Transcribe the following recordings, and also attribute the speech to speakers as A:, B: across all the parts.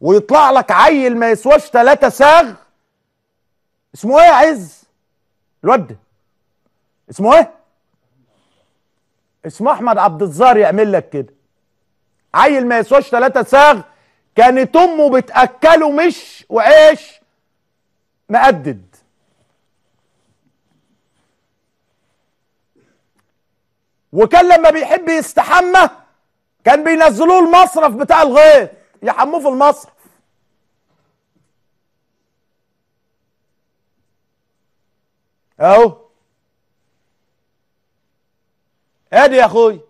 A: ويطلع لك عيل ما يسواش ثلاثة ساغ اسمه ايه يا عز الواد اسمه ايه اسمه احمد عبد الظاهر يعمل لك كده عيل ما يسواش ثلاثة ساغ كانت امه بتاكله مش وعيش مقدد وكان لما بيحب يستحمى كان بينزلوه المصرف بتاع الغيط يحموه في المصحف اهو ادي يا اخويا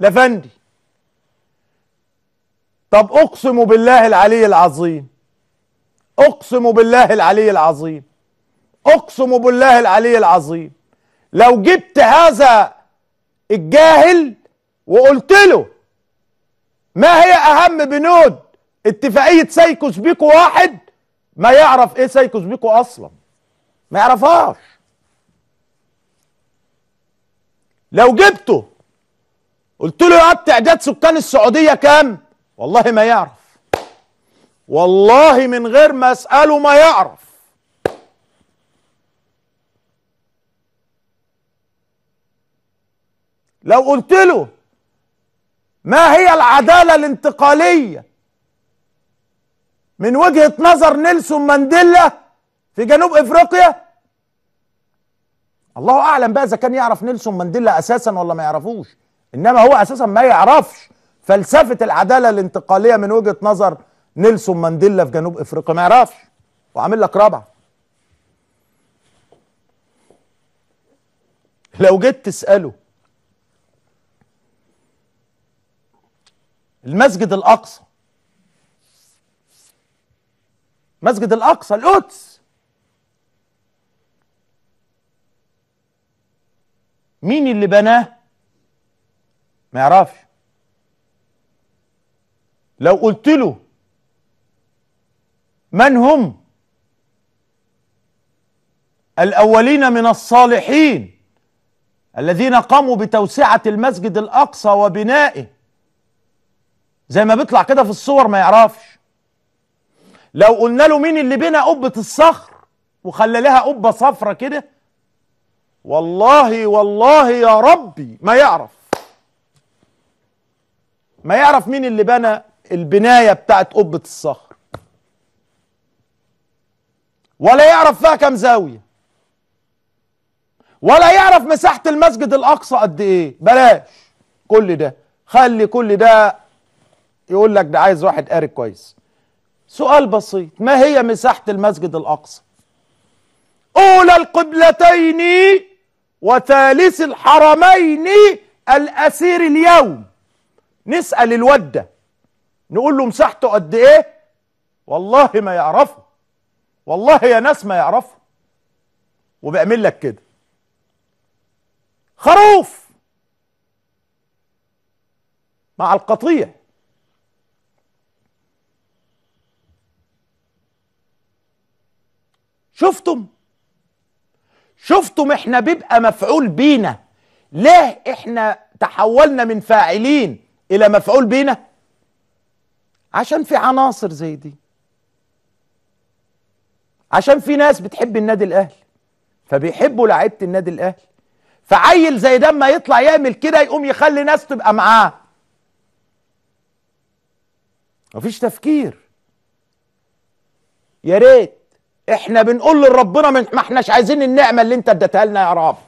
A: لفندي طب اقسم بالله العلي العظيم اقسم بالله العلي العظيم اقسم بالله العلي العظيم لو جبت هذا الجاهل وقلت له ما هي اهم بنود اتفاقيه سايكوس بيكو واحد ما يعرف ايه سايكوس بيكو اصلا ما يعرفهاش لو جبته قلت له يا تعداد سكان السعوديه كام والله ما يعرف والله من غير ما اساله ما يعرف لو قلت له ما هي العدالة الانتقالية من وجهة نظر نيلسون مانديلا في جنوب افريقيا الله اعلم بقى اذا كان يعرف نيلسون مانديلا اساسا ولا ما يعرفوش انما هو اساسا ما يعرفش فلسفة العدالة الانتقالية من وجهة نظر نيلسون مانديلا في جنوب افريقيا ما يعرفش وعامل لك رابعه لو جيت تسأله المسجد الأقصى مسجد الأقصى القدس مين اللي بناه ما يعرفش لو قلت له من هم الأولين من الصالحين الذين قاموا بتوسعة المسجد الأقصى وبنائه زي ما بيطلع كده في الصور ما يعرفش لو قلنا له مين اللي بنى قبة الصخر وخلى لها قبة صفرة كده والله والله يا ربي ما يعرف ما يعرف مين اللي بنى البناية بتاعت قبة الصخر ولا يعرف فيها كام زاوية ولا يعرف مساحة المسجد الأقصى قد إيه بلاش كل ده خلي كل ده يقول لك ده عايز واحد قاري كويس سؤال بسيط ما هي مساحة المسجد الأقصى أولى القبلتين وثالث الحرمين الأسير اليوم نسأل الواد ده نقول له مساحته قد إيه والله ما يعرفه والله يا ناس ما يعرفه وبيعمل لك كده خروف مع القطيع شفتم شفتم احنا بيبقى مفعول بينا ليه احنا تحولنا من فاعلين الى مفعول بينا عشان في عناصر زي دي عشان في ناس بتحب النادي الاهلي فبيحبوا لعيبه النادي الاهلي فعيل زي ده اما يطلع يعمل كده يقوم يخلي ناس تبقى معاه مفيش تفكير يا ريت احنا بنقول لربنا ما احناش عايزين النعمه اللي انت اديتها لنا يا رب